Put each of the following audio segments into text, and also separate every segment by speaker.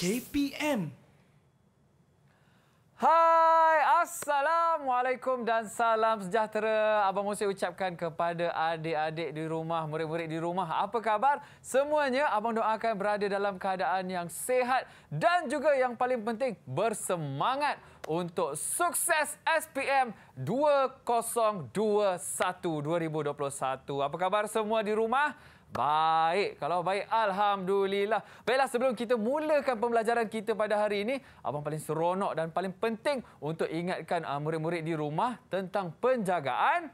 Speaker 1: KPM. Hai, Assalamualaikum dan salam sejahtera. Abang Musa ucapkan kepada adik-adik di rumah, murid-murid di rumah. Apa khabar? Semuanya Abang doakan berada dalam keadaan yang sehat dan juga yang paling penting bersemangat untuk sukses SPM 2021 2021. Apa khabar semua di rumah? Baik, kalau baik alhamdulillah. Baiklah sebelum kita mulakan pembelajaran kita pada hari ini, abang paling seronok dan paling penting untuk ingatkan ah, murid-murid di rumah tentang penjagaan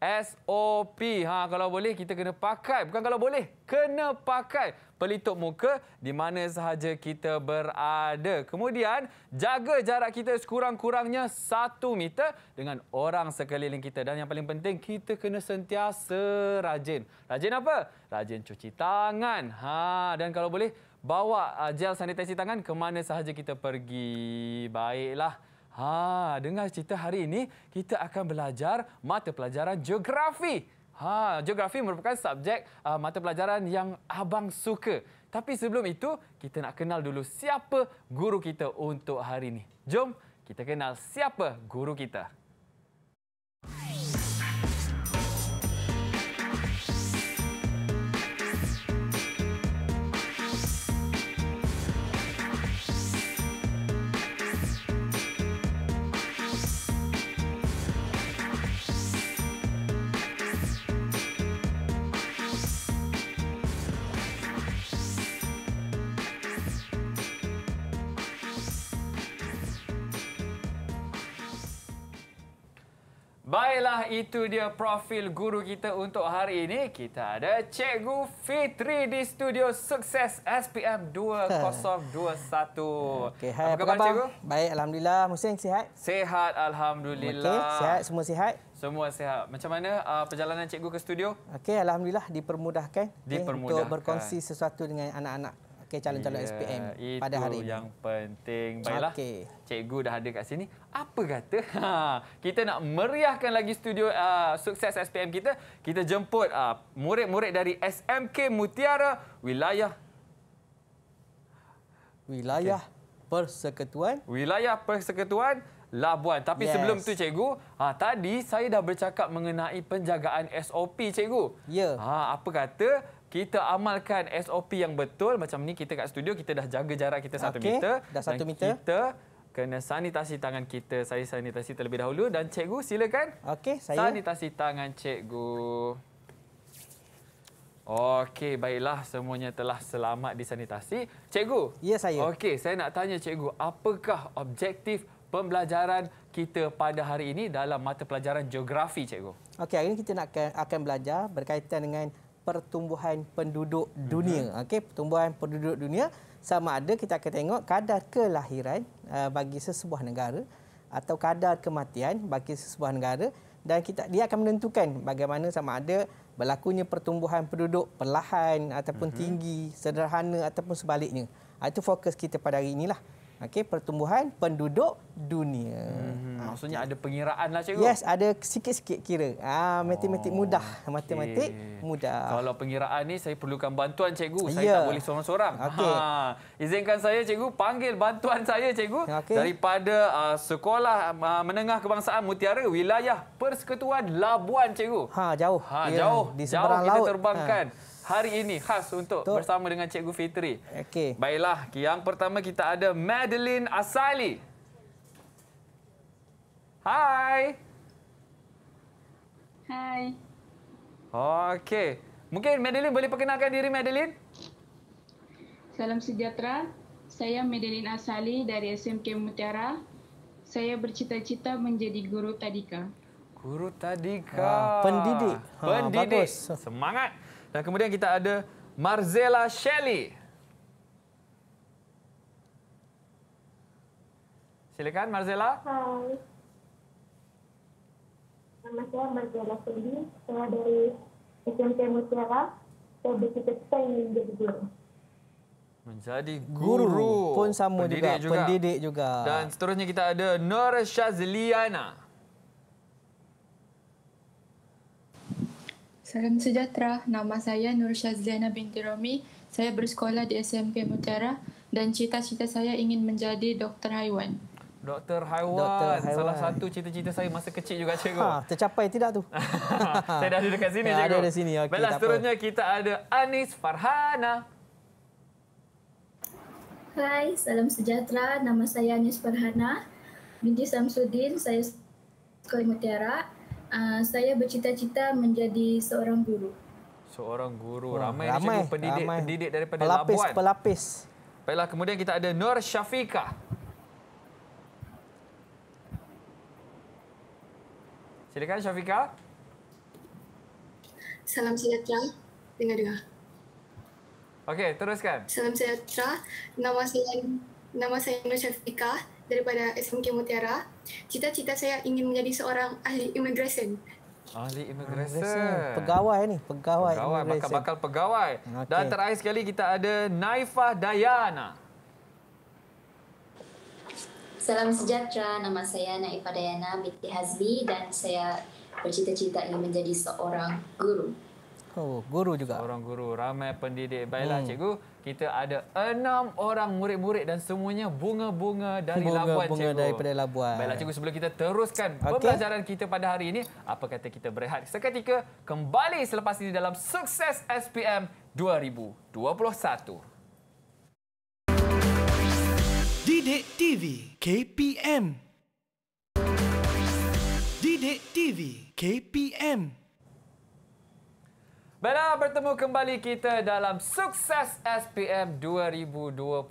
Speaker 1: SOP. Ha, kalau boleh, kita kena pakai. Bukan kalau boleh, kena pakai pelitup muka di mana sahaja kita berada. Kemudian, jaga jarak kita sekurang-kurangnya satu meter dengan orang sekeliling kita. Dan yang paling penting, kita kena sentiasa rajin. Rajin apa? Rajin cuci tangan. Ha, dan kalau boleh, bawa uh, gel sanitasi tangan ke mana sahaja kita pergi. Baiklah. Ha, dengan cerita hari ini kita akan belajar mata pelajaran geografi. Ha, geografi merupakan subjek uh, mata pelajaran yang abang suka. Tapi sebelum itu, kita nak kenal dulu siapa guru kita untuk hari ini. Jom kita kenal siapa guru kita. Baiklah, itu dia profil guru kita untuk hari ini. Kita ada Cikgu Fitri di studio Sukses SPM 2021. Okay, hai, apa, apa khabar, Cikgu?
Speaker 2: Baik, Alhamdulillah. Musim sihat?
Speaker 1: Sihat, Alhamdulillah. Okay, sihat, semua sihat? Semua sihat. Macam mana uh, perjalanan Cikgu ke studio?
Speaker 2: Okey, Alhamdulillah, dipermudahkan, dipermudahkan untuk berkongsi
Speaker 1: sesuatu dengan anak-anak okay, calon-calon yeah, SPM pada hari ini. Itu yang penting. Baiklah, okay. cikgu dah ada kat sini. Apa kata ha, kita nak meriahkan lagi studio uh, sukses SPM kita, kita jemput ah, murid-murid uh, dari SMK Mutiara Wilayah.
Speaker 2: Wilayah okay. Persekutuan.
Speaker 1: Wilayah Persekutuan. Labuan. Tapi yes. sebelum tu cikgu, ha, tadi saya dah bercakap mengenai penjagaan SOP cikgu. Ya. Ha, apa kata kita amalkan SOP yang betul macam ni kita kat studio kita dah jaga jarak kita satu okay, meter dah satu dan meter. kita kena sanitasi tangan kita saya sanitasi terlebih dahulu dan cikgu silakan okey saya sanitasi tangan cikgu okey baiklah semuanya telah selamat disanitasi cikgu ya saya okey saya nak tanya cikgu apakah objektif pembelajaran kita pada hari ini dalam mata pelajaran geografi cikgu
Speaker 2: okey hari ini kita nak akan belajar berkaitan dengan pertumbuhan penduduk mhm. dunia. Okey, pertumbuhan penduduk dunia sama ada kita akan tengok kadar kelahiran eh, bagi sesebuah negara atau kadar kematian bagi sesebuah negara dan kita dia akan menentukan bagaimana sama ada berlakunya pertumbuhan penduduk perlahan ataupun mhm. tinggi, sederhana ataupun sebaliknya. Ah, itu fokus kita pada hari inilah okey pertumbuhan penduduk dunia. Hmm. Okay.
Speaker 1: Ah, Maksudnya ada pengiraan lah cikgu. Yes,
Speaker 2: ada sikit-sikit kira. Ah matematik oh. mudah, matematik mudah.
Speaker 1: Kalau pengiraan ni saya perlukan bantuan cikgu. Yeah. Saya ya. tak boleh seorang-seorang. Okay. Ha, izinkan saya cikgu panggil bantuan saya cikgu okay. daripada uh, sekolah uh, menengah kebangsaan Mutiara wilayah Persekutuan Labuan cikgu. Ha jauh. Ha yeah. jauh. Di seberang jauh kita terbangkan. Ha hari ini khas untuk Tuk. bersama dengan Cikgu Fitri. Okey. Baiklah, yang pertama kita ada Madeline Asali. Hai. Hai. Okey. Mungkin Madeline boleh perkenalkan diri Madeline?
Speaker 2: Salam sejahtera. Saya Madeline Asali dari SMK Mutiara. Saya bercita-cita menjadi guru tadika.
Speaker 1: Guru tadika. Ha, pendidik. Ha, pendidik. Bagus. Semangat. Dan kemudian kita ada Marzella Shelley. Silakan Marzella.
Speaker 2: Hai. Nama saya Marzella Shelley. Saya dari SMP Mutiara. Saya bercita-cita ingin jadi guru.
Speaker 1: Menjadi guru. guru. Hmm, pun
Speaker 2: sama pendidik juga. juga. Pendidik juga.
Speaker 1: Dan seterusnya kita ada Nur Shazliana. Hai.
Speaker 2: Salam sejahtera. Nama saya Nur Syazliana binti Romi. Saya bersekolah di SMK Mutiara dan cita-cita saya ingin menjadi doktor haiwan.
Speaker 1: Doktor haiwan. Doktor haiwan. Salah satu cita-cita saya masa kecil juga, cikgu. Ha, tercapai tidak tu? saya dah ada dekat sini, cikgu. ada di sini. Okay, Baiklah, seterusnya kita ada Anis Farhana. Hai, salam sejahtera. Nama saya Anis Farhana. Binti Samsudin, saya sekolah Mutiara. Ah, saya bercita-cita menjadi seorang guru. Seorang guru. Oh, ramai ramai cikgu pendidik, ramai. pendidik daripada pelapis, Labuan. Pelapis, pelapis. Baiklah, kemudian kita ada Nur Syafiqah. Silakan Syafiqah. Salam sejahtera. Dengar-dengar. Okey, teruskan. Salam sejahtera. Nama saya nama saya Nur Syafiqah daripada SMK Mutiara cita-cita saya ingin menjadi seorang ahli immigration. Ahli immigration. Pegawai ni, pegawai. Pegawai, bakal-bakal pegawai. Okay. Dan terakhir sekali kita ada Naifah Dayana. Salam sejahtera, nama saya Naifah Dayana binti Hazli dan saya bercita-cita ingin menjadi seorang guru. Oh, guru juga. Orang guru, ramai pendidik. Baiklah hmm. cikgu, kita ada enam orang murid-murid dan semuanya bunga-bunga dari bunga, Labuan cikgu. Bunga daripada Labuan. Baiklah cikgu, sebelum kita teruskan okay. pembelajaran kita pada hari ini, apa kata kita berehat seketika kembali selepas ini dalam sukses SPM 2021.
Speaker 2: Didik TV
Speaker 1: KPM Didik TV KPM Baiklah, bertemu kembali kita dalam Sukses SPM 2021.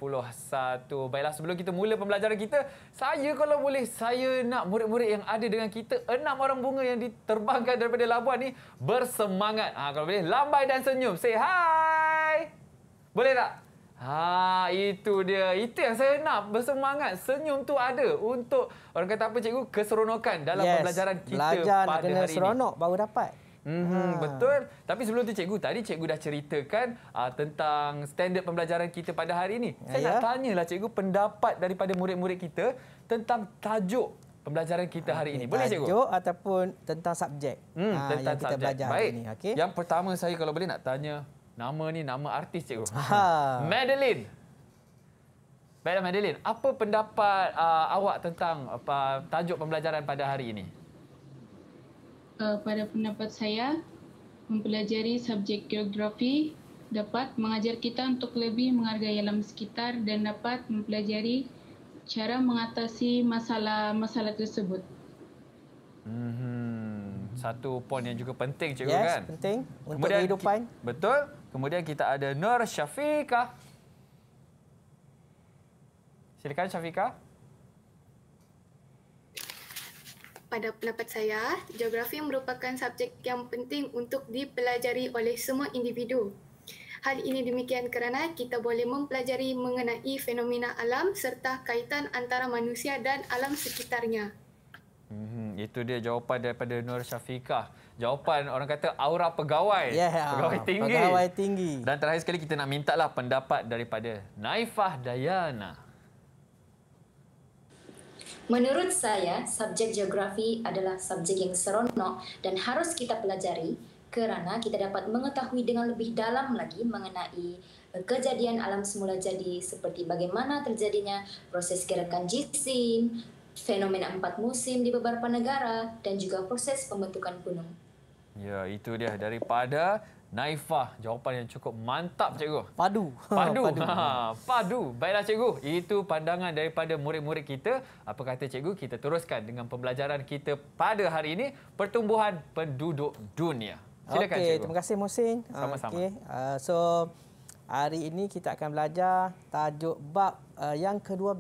Speaker 1: Baiklah, sebelum kita mula pembelajaran kita, saya kalau boleh, saya nak murid-murid yang ada dengan kita, enam orang bunga yang diterbangkan daripada Labuan ni, bersemangat. Ha, kalau boleh, lambai dan senyum. Say hi! Boleh tak? Ha, itu dia. Itu yang saya nak bersemangat. Senyum tu ada untuk, orang kata apa cikgu, keseronokan dalam yes. pembelajaran kita Belajar pada hari ini. Belajar nak kena seronok
Speaker 2: baru dapat. Hmm, ha.
Speaker 1: Betul. Tapi sebelum tu cikgu, tadi cikgu dah ceritakan uh, tentang standard pembelajaran kita pada hari ini. Saya ya. nak ya. tanyalah cikgu pendapat daripada murid-murid kita tentang tajuk pembelajaran kita hari okay. ini. Boleh tajuk cikgu? Tajuk
Speaker 2: ataupun tentang subjek
Speaker 1: hmm, uh, tentang yang kita subjek. belajar Baik. hari ini. Okay. Yang pertama saya kalau boleh nak tanya nama ni nama artis cikgu. Ha. Madeline. Baiklah Madeline, apa pendapat uh, awak tentang apa tajuk pembelajaran pada hari ini?
Speaker 2: uh, pada pendapat saya mempelajari subjek geografi dapat mengajar kita untuk lebih menghargai alam sekitar dan dapat mempelajari cara mengatasi masalah-masalah tersebut.
Speaker 1: Hmm. Satu poin yang juga penting cikgu yes, kan? Ya, penting untuk Kemudian kehidupan. betul. Kemudian kita ada Nur Syafiqah. Silakan Syafiqah. pada pendapat saya, geografi merupakan subjek yang penting untuk dipelajari oleh semua individu. Hal ini demikian kerana kita boleh mempelajari mengenai fenomena alam serta kaitan antara manusia dan alam sekitarnya. Hmm, itu dia jawapan daripada Nur Syafiqah. Jawapan orang kata aura pegawai. Yeah, pegawai tinggi. Pegawai tinggi. Dan terakhir sekali kita nak mintalah pendapat daripada Naifah Dayana. Menurut saya, subjek geografi adalah subjek yang seronok dan harus kita pelajari kerana kita dapat mengetahui dengan lebih dalam lagi mengenai eh, kejadian alam semula jadi seperti bagaimana terjadinya proses gerakan jisim, fenomena empat musim di beberapa negara, dan juga proses pembentukan gunung. Ya, itu dia daripada Naifah. Jawapan yang cukup mantap, cikgu. Padu. Padu. Padu. Ha, padu. Baiklah, cikgu. Itu pandangan daripada murid-murid kita. Apa kata cikgu? Kita teruskan dengan pembelajaran kita pada hari ini, pertumbuhan penduduk dunia. Silakan, okay, cikgu. Terima
Speaker 2: kasih, Mohsin. Sama-sama. Okay. Uh, so, hari ini kita akan belajar tajuk bab uh, yang ke-12.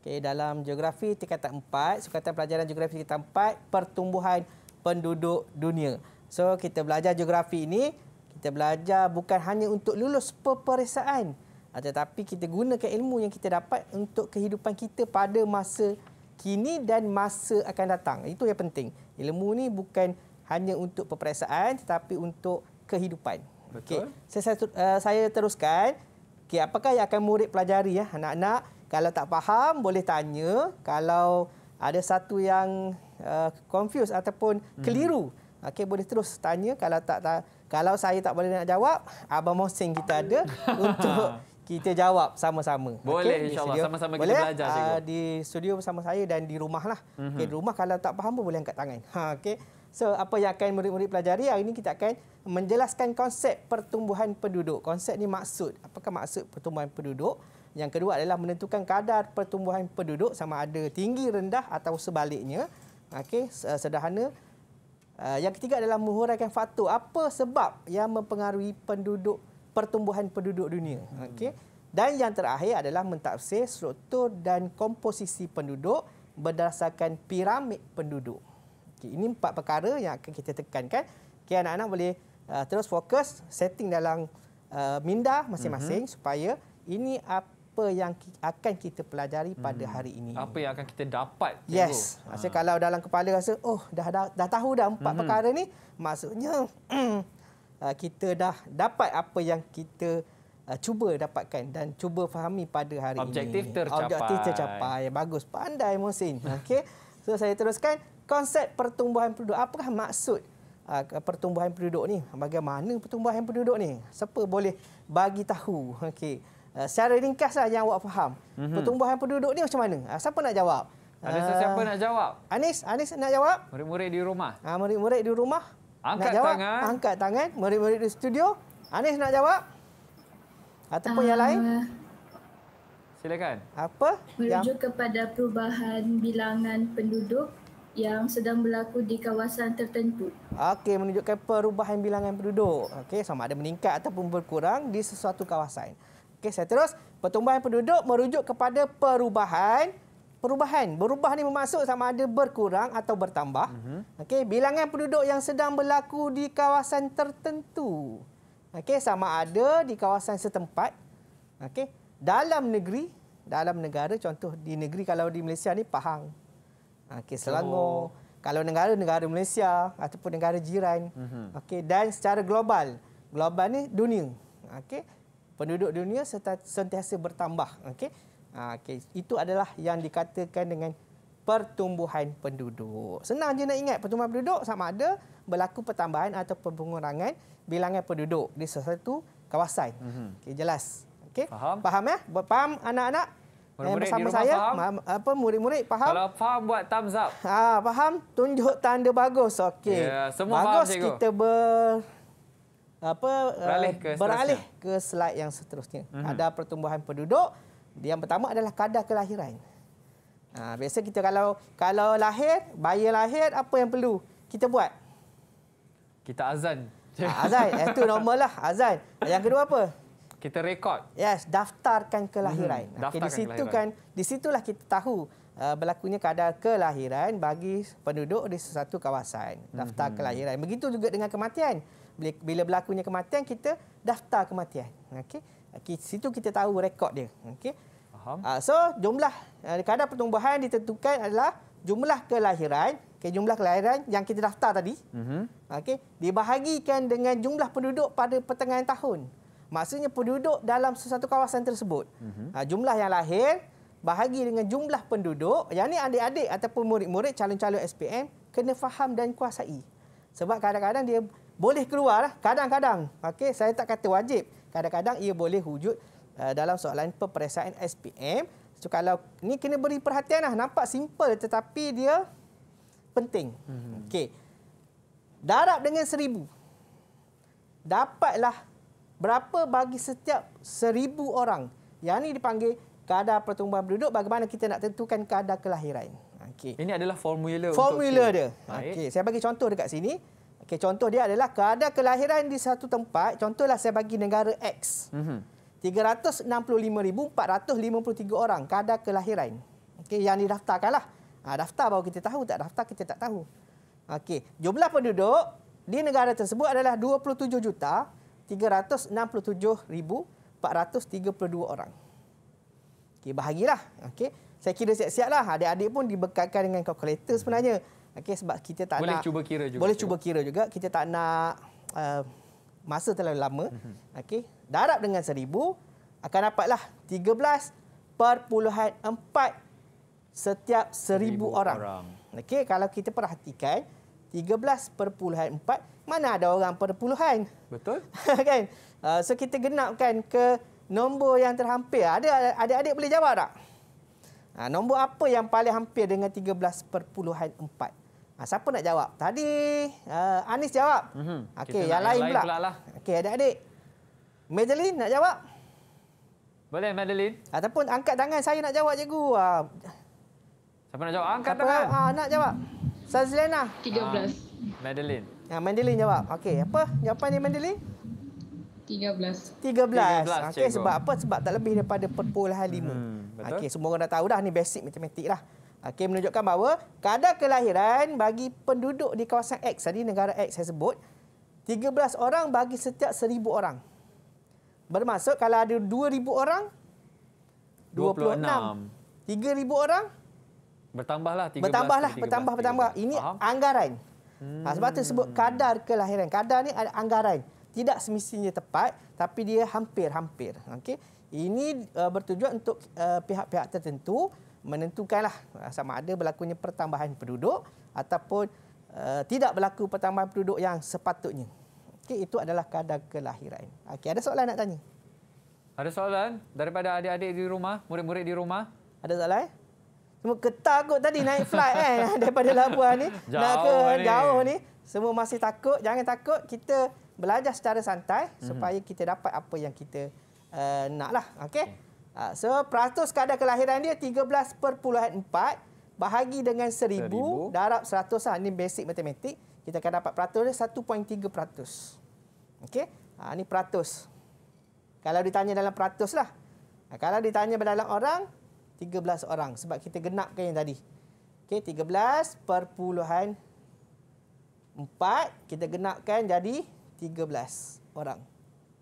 Speaker 2: Okay, dalam geografi tingkatan 4, sukatan pelajaran geografi tingkatan 4, pertumbuhan penduduk penduduk dunia. So kita belajar geografi ini, kita belajar bukan hanya untuk lulus peperiksaan ah, tetapi kita gunakan ilmu yang kita dapat untuk kehidupan kita pada masa kini dan masa akan datang. Itu yang penting. Ilmu ini bukan hanya untuk peperiksaan tetapi untuk kehidupan. Okey. Saya saya, uh, saya teruskan. Okey, apakah yang akan murid pelajari ya anak-anak? Kalau tak faham boleh tanya. Kalau ada satu yang uh, confused ataupun keliru okey boleh terus tanya kalau tak, tak kalau saya tak boleh nak jawab abang Mohsin kita ada untuk kita jawab sama-sama. Boleh okay, insya-Allah sama-sama kita boleh? belajar Uh, di studio bersama saya dan di rumahlah. Mm-hmm. Okey mhm. di rumah kalau tak faham pun boleh angkat tangan. Ha okey. So apa yang akan murid-murid pelajari hari ini kita akan menjelaskan konsep pertumbuhan penduduk. Konsep ni maksud apakah maksud pertumbuhan penduduk? Yang kedua adalah menentukan kadar pertumbuhan penduduk sama ada tinggi rendah atau sebaliknya. Okey, sederhana. Eh, yang ketiga adalah menghuraikan faktor apa sebab yang mempengaruhi penduduk pertumbuhan penduduk dunia. Hmm. Okey. Dan yang terakhir adalah mentafsir struktur dan komposisi penduduk berdasarkan piramid penduduk. Okey, ini empat perkara yang akan kita tekankan. Okey, anak-anak boleh uh, terus fokus setting dalam uh, minda masing-masing uh-huh. supaya ini apa apa yang akan kita pelajari pada hmm. hari ini.
Speaker 1: Apa yang akan kita dapat. Tengok. Yes. Ha. Maksudnya
Speaker 2: kalau dalam kepala rasa, oh dah dah, dah tahu dah empat hmm. perkara ni, maksudnya uh, kita dah dapat apa yang kita uh, cuba dapatkan dan cuba fahami pada hari Objektif ini. Tercapai. Objektif tercapai. Bagus. Pandai, Mohsin. Okay, So, saya teruskan. Konsep pertumbuhan penduduk. Apakah maksud uh, pertumbuhan penduduk ni? Bagaimana pertumbuhan penduduk ni? Siapa boleh bagi tahu? Okay. Ah, secara ringkas saja lah yang awak faham. Mm-hmm. Pertumbuhan penduduk ni macam mana? Uh, siapa nak jawab? Ada sesiapa ah, uh, nak jawab? Anis, Anis nak jawab?
Speaker 1: Murid-murid di rumah. Ah uh, murid-murid
Speaker 2: di rumah. Angkat tangan. Angkat tangan. Murid-murid di studio. Anis nak jawab? Ataupun uh, yang lain?
Speaker 1: Silakan. Apa? Merujuk
Speaker 2: yang... kepada perubahan bilangan penduduk yang sedang berlaku di kawasan tertentu. Okey, menunjukkan perubahan bilangan penduduk. Okey, sama ada meningkat ataupun berkurang di sesuatu kawasan. Okey, saya terus. Pertumbuhan penduduk merujuk kepada perubahan. Perubahan. Berubah ni bermaksud sama ada berkurang atau bertambah. Mhm. Okey, bilangan penduduk yang sedang berlaku di kawasan tertentu. Okey, sama ada di kawasan setempat. Okey, dalam negeri, dalam negara contoh di negeri kalau di Malaysia ni Pahang. Okey, Selangor. Oh. Kalau negara-negara Malaysia ataupun negara jiran. Mhm. Okey, dan secara global. Global ni dunia. Okey penduduk dunia sentiasa bertambah. Okey. Ha, okay. Itu adalah yang dikatakan dengan pertumbuhan penduduk. Senang je nak ingat pertumbuhan penduduk sama ada berlaku pertambahan atau pengurangan bilangan penduduk di sesuatu kawasan. Mm-hmm. Okey, jelas. Okey. Faham? Faham ya? Faham anak-anak? Eh, murid-murid bersama saya faham? apa murid-murid faham? Kalau faham buat thumbs up. Ah, ha, faham? Tunjuk tanda bagus. Okey. yeah, ya, bagus faham, Bagus kita ber apa eh, beralih ke, beralih ke slide yang seterusnya. Mm-hmm. Ada pertumbuhan penduduk. Yang pertama adalah kadar kelahiran. Ha, biasa kita kalau kalau lahir, bayi lahir, apa yang perlu kita buat?
Speaker 1: Kita azan. Ha, azan, itu eh, normal
Speaker 2: lah azan. Yang kedua apa?
Speaker 1: Kita rekod.
Speaker 2: Yes, daftarkan kelahiran. Hmm, daftarkan okay, di situ kelahiran. kan, di situlah kita tahu uh, berlakunya kadar kelahiran bagi penduduk di sesuatu kawasan. Daftar hmm. kelahiran. Begitu juga dengan kematian bila berlakunya kematian kita daftar kematian okey okay, situ kita tahu rekod dia okey faham ah, so jumlah ah, kadar pertumbuhan ditentukan adalah jumlah kelahiran okay, jumlah kelahiran yang kita daftar tadi mm-hmm. okey dibahagikan dengan jumlah penduduk pada pertengahan tahun maksudnya penduduk dalam sesuatu kawasan tersebut mm-hmm. jumlah yang lahir bahagi dengan jumlah penduduk yang ni adik-adik ataupun murid-murid calon-calon SPM kena faham dan kuasai sebab kadang-kadang dia boleh keluar lah kadang-kadang. okay. saya tak kata wajib. Kadang-kadang ia boleh wujud uh, dalam soalan peperiksaan SPM. So kalau ni kena beri perhatian lah. Nampak simple tetapi dia penting. Hmm. Okey. Darab dengan seribu. Dapatlah berapa bagi setiap seribu orang. Yang ini dipanggil kadar pertumbuhan penduduk. Bagaimana kita nak tentukan kadar kelahiran.
Speaker 1: Okay. Ini adalah formula. Formula untuk dia. Okey.
Speaker 2: Saya bagi contoh dekat sini. Okay, contoh dia adalah ada kelahiran di satu tempat, contohlah saya bagi negara X. mm 365,453 orang kadar kelahiran. Okey, yang didaftarkan lah. Ha, daftar baru kita tahu, tak daftar kita tak tahu. Okey, jumlah penduduk di negara tersebut adalah 27 juta 367,432 orang. Okey, bahagilah. Okey, saya kira siap-siap lah. Adik-adik pun dibekalkan dengan kalkulator sebenarnya. Mm-hmm. Okey sebab kita tak boleh nak boleh cuba kira juga. Boleh cuba kira juga. Kita tak nak uh, masa terlalu lama. Mhm. Okey. Darab dengan 1000 akan dapatlah 13.4 setiap 1000 orang. orang. Okey kalau kita perhatikan 13.4 mana ada orang perpuluhan? Betul? kan? Uh, so kita genapkan ke nombor yang terhampir. Ada ada, adik boleh jawab tak? Ha, nombor apa yang paling hampir dengan 13 13.4? Ha, siapa nak jawab? Tadi uh, Anis jawab.
Speaker 1: Mm -hmm. Okey, yang, yang lain pula. pula
Speaker 2: lah. Okey, adik-adik. Madeline nak jawab? Boleh Madeline? Ataupun angkat tangan saya nak jawab cikgu. Ha.
Speaker 1: Siapa nak jawab? Angkat siapa tangan. Ha, nak jawab.
Speaker 2: Sazlena. 13. Uh, ah, Madeline. Ya, Madeline jawab. Okey, apa jawapan ni Madeline? 13. 13. 13 Okey, sebab apa? Sebab tak lebih daripada 0.5. Hmm. Okay, semua orang dah tahu dah ni basic matematik lah. Okay, menunjukkan bahawa kadar kelahiran bagi penduduk di kawasan X tadi negara X saya sebut 13 orang bagi setiap 1000 orang. Bermaksud kalau ada 2000 orang
Speaker 1: 26.
Speaker 2: 3000 orang
Speaker 1: bertambahlah 13. Bertambahlah, 13, bertambah 13, bertambah.
Speaker 2: 13. Ini Aha. anggaran. Hmm. sebab tu sebut hmm. kadar kelahiran. Kadar ni ada anggaran. Tidak semestinya tepat tapi dia hampir-hampir. Okay. Ini uh, bertujuan untuk uh, pihak-pihak uh, tertentu menentukanlah uh, sama ada berlakunya pertambahan penduduk ataupun uh, tidak berlaku pertambahan penduduk yang sepatutnya. Okey, itu adalah kadar kelahiran. Okey, ada soalan nak tanya?
Speaker 1: Ada soalan daripada adik-adik di rumah, murid-murid di rumah? Ada soalan? Eh?
Speaker 2: Semua ketak, kot tadi naik flight eh daripada Labuan ni. Jauh nak ke ni. jauh ni. Semua masih takut, jangan takut. Kita belajar secara santai mm-hmm. supaya kita dapat apa yang kita uh, eh, nak lah. Okay? Uh, ah, so, peratus kadar kelahiran dia 13.4 bahagi dengan seribu 1000. darab 100 lah. Ini basic matematik. Kita akan dapat peratus dia 1.3 peratus. Okay? Uh, ah, ini peratus. Kalau ditanya dalam peratus lah. Uh, kalau ditanya dalam orang, 13 orang. Sebab kita genapkan yang tadi. Okay, 13 perpuluhan 4 kita genapkan jadi 13 orang.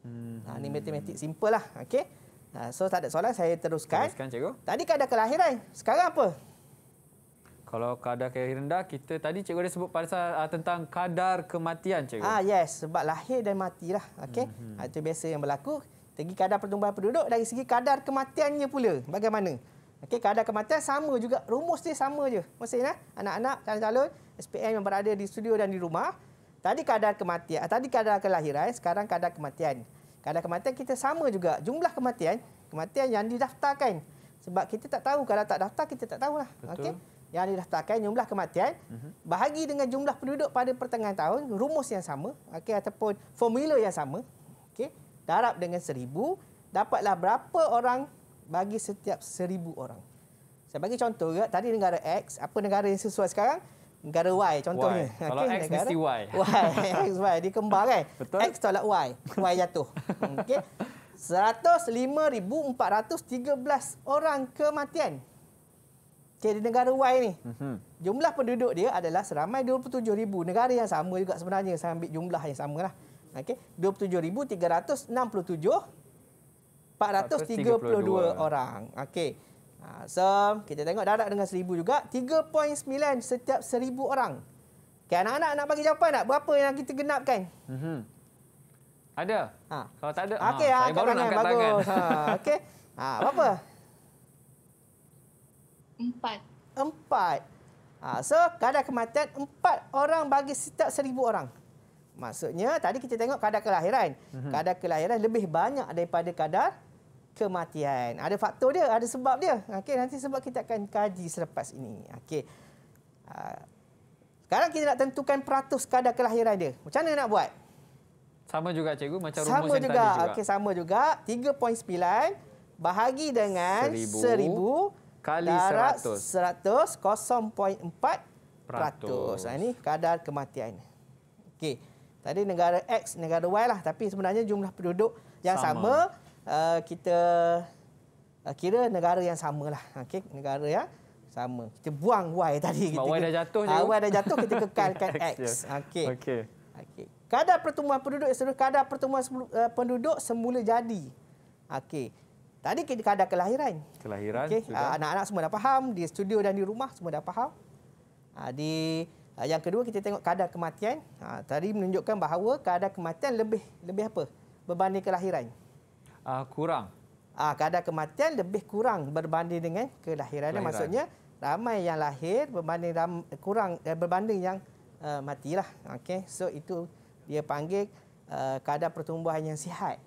Speaker 2: Hmm. Ha, ini matematik simple lah. okay. Ha, so tak ada soalan, saya teruskan. Teruskan cikgu. Tadi kadar kelahiran, sekarang apa?
Speaker 1: Kalau kadar kelahiran rendah, kita tadi cikgu dah sebut pasal uh, tentang kadar kematian cikgu. Ah ha,
Speaker 2: yes, sebab lahir dan matilah. Okey. Hmm. Ha, itu biasa yang berlaku. segi kadar pertumbuhan penduduk dari segi kadar kematiannya pula. Bagaimana? Okay, kadar kematian sama juga. Rumus dia sama je. Masih nah, anak-anak, calon-calon, SPM yang berada di studio dan di rumah. Tadi kadar kematian, ah, tadi kadar kelahiran, sekarang kadar kematian. Kadar kematian kita sama juga. Jumlah kematian, kematian yang didaftarkan. Sebab kita tak tahu. Kalau tak daftar, kita tak tahulah. okay? Yang didaftarkan jumlah kematian. Mhm. Bahagi dengan jumlah penduduk pada pertengahan tahun. Rumus yang sama. Okey. Ataupun formula yang sama. okay? Darab dengan seribu. Dapatlah berapa orang bagi setiap seribu orang. Saya bagi contoh juga. Tadi negara X. Apa negara yang sesuai sekarang? negara Y contohnya. Y. Kalau X negara, mesti
Speaker 1: Y. Y, X,
Speaker 2: Y. Dia kembar kan? Betul. X tolak Y. Y jatuh. Okay. 105,413 orang kematian. Okay, di negara Y ni. Mhm. Jumlah penduduk dia adalah seramai 27,000. Negara yang sama juga sebenarnya. Saya ambil jumlah yang sama lah. Okay. 27,367. 432 orang. Okey. Awesome. Ha, kita tengok darat dengan seribu juga. 3.9 setiap seribu orang. Okay, anak-anak nak bagi jawapan tak? Berapa yang kita genapkan?
Speaker 1: Mm -hmm. Ada. Ha. Kalau tak ada, okay, ha, ha, saya baru nak angkat bagus. tangan. Ha, okay. ha, berapa?
Speaker 2: Empat. Empat. Ha, so, kadar kematian empat orang bagi setiap seribu orang. Maksudnya, tadi kita tengok kadar kelahiran. Mhm. Kadar kelahiran lebih banyak daripada kadar kematian. Ada faktor dia, ada sebab dia. Okey, nanti sebab kita akan kaji selepas ini. Okey. Ah, sekarang kita nak tentukan peratus kadar kelahiran dia. Macam mana nak buat?
Speaker 1: Sama juga cikgu, macam rumus sama yang juga. tadi juga. Okey,
Speaker 2: sama juga. 3.9 bahagi dengan 1000, 1000 kali 100. 100 0.4 peratus.
Speaker 1: peratus. Ah, ini
Speaker 2: kadar kematian. Okey. Tadi negara X, negara Y lah. Tapi sebenarnya jumlah penduduk yang sama. sama Uh, kita uh, kira negara yang samalah. Okey, negara yang sama. Kita buang Y tadi. Sebab kita, Y dah jatuh. Uh, y dah jatuh, kita kekalkan X. X. Okey.
Speaker 1: Okay. Okay.
Speaker 2: Kadar pertumbuhan penduduk semula, kadar pertumbuhan uh, penduduk semula jadi. Okey. Tadi kita kadar kelahiran.
Speaker 1: Kelahiran. Okay. Uh,
Speaker 2: anak-anak semua dah faham. Di studio dan di rumah semua dah faham. Uh, di, yang kedua kita tengok kadar kematian. Uh, tadi menunjukkan bahawa kadar kematian lebih lebih apa? Berbanding kelahiran
Speaker 1: uh, kurang.
Speaker 2: Ah, kadar kematian lebih kurang berbanding dengan kelahiran. kelahiran. Maksudnya ramai yang lahir berbanding ram, kurang eh, berbanding yang uh, eh, lah. Okay, So itu dia panggil uh, kadar pertumbuhan yang sihat.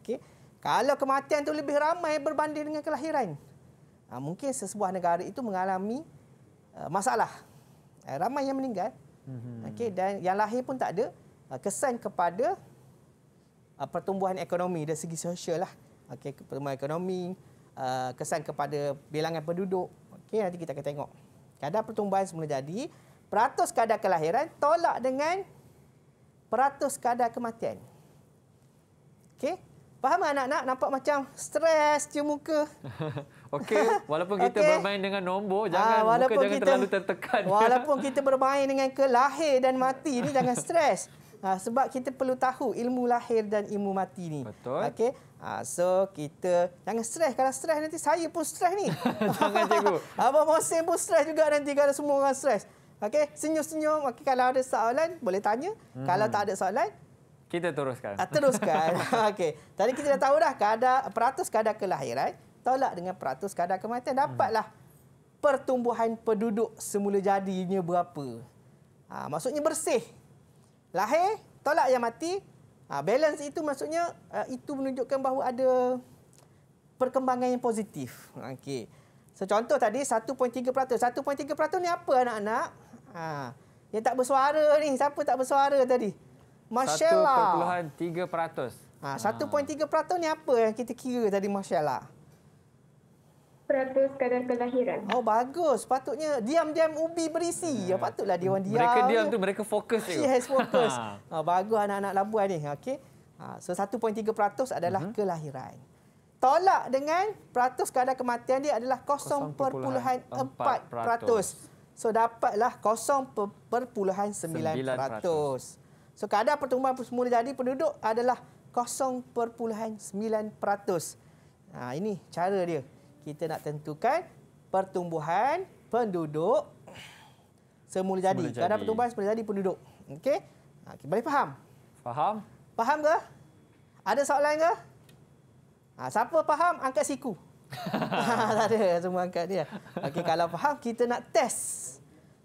Speaker 2: Okay, Kalau kematian tu lebih ramai berbanding dengan kelahiran. Ah, mungkin sesebuah negara itu mengalami uh, masalah. Eh, ramai yang meninggal. Mm-hmm. Okey dan yang lahir pun tak ada uh, kesan kepada uh, pertumbuhan ekonomi dari segi sosial lah. Okey, pertumbuhan ekonomi, uh, kesan kepada bilangan penduduk. Okey, nanti kita akan tengok. Kadar pertumbuhan semula jadi, peratus kadar kelahiran tolak dengan peratus kadar kematian. Okey, faham anak-anak nampak macam stres cium muka.
Speaker 1: Okey, walaupun kita okay. bermain dengan nombor, ah, jangan ha, muka jangan kita, terlalu tertekan. Walaupun
Speaker 2: kita bermain dengan kelahir dan mati ni jangan stres. Ha, sebab kita perlu tahu ilmu lahir dan ilmu mati ni. Betul. Okey. Ha, so kita jangan stres. Kalau stres nanti saya pun stres ni. jangan cikgu. Abang Mohsin pun stres juga nanti kalau semua orang stres. Okey, senyum-senyum. Okey, kalau ada soalan boleh tanya.
Speaker 1: Hmm. Kalau tak ada soalan, kita teruskan. Ha, teruskan.
Speaker 2: Okey. Tadi kita dah tahu dah kadar peratus kadar kelahiran tolak dengan peratus kadar kematian dapatlah hmm. pertumbuhan penduduk semula jadinya berapa. Ha, maksudnya bersih lahir, tolak yang mati. Ha, balance itu maksudnya uh, itu menunjukkan bahawa ada perkembangan yang positif. Okey. Secontoh so, tadi 1.3%. 1.3% ni apa anak-anak? Ha, yang tak bersuara ni, siapa tak bersuara tadi? Masya-Allah.
Speaker 1: 1.3%. Ha, 1.3%
Speaker 2: ni apa yang kita kira tadi masya 100 kadar kelahiran. Oh bagus. Patutnya diam-diam ubi berisi. Ya hmm. patutlah dia orang diam. Mereka diam
Speaker 1: tu mereka fokus tu. Yes, fokus.
Speaker 2: Ha oh, bagus anak-anak labuan ni. Okey. Ha so 1.3% adalah uh mhm. -huh. kelahiran. Tolak dengan peratus kadar kematian dia adalah 0.4%. So dapatlah 0.9%. So kadar pertumbuhan semula jadi penduduk adalah 0.9%. Ha ah, ini cara dia kita nak tentukan pertumbuhan penduduk semula jadi. Semula jadi. Kadang pertumbuhan semula jadi penduduk. Okey? Okay, ha, boleh faham? Faham. Faham ke? Ada soalan ke? Ha, siapa faham, angkat siku. Ha, tak ada, semua angkat dia. Okey, kalau faham, kita nak test.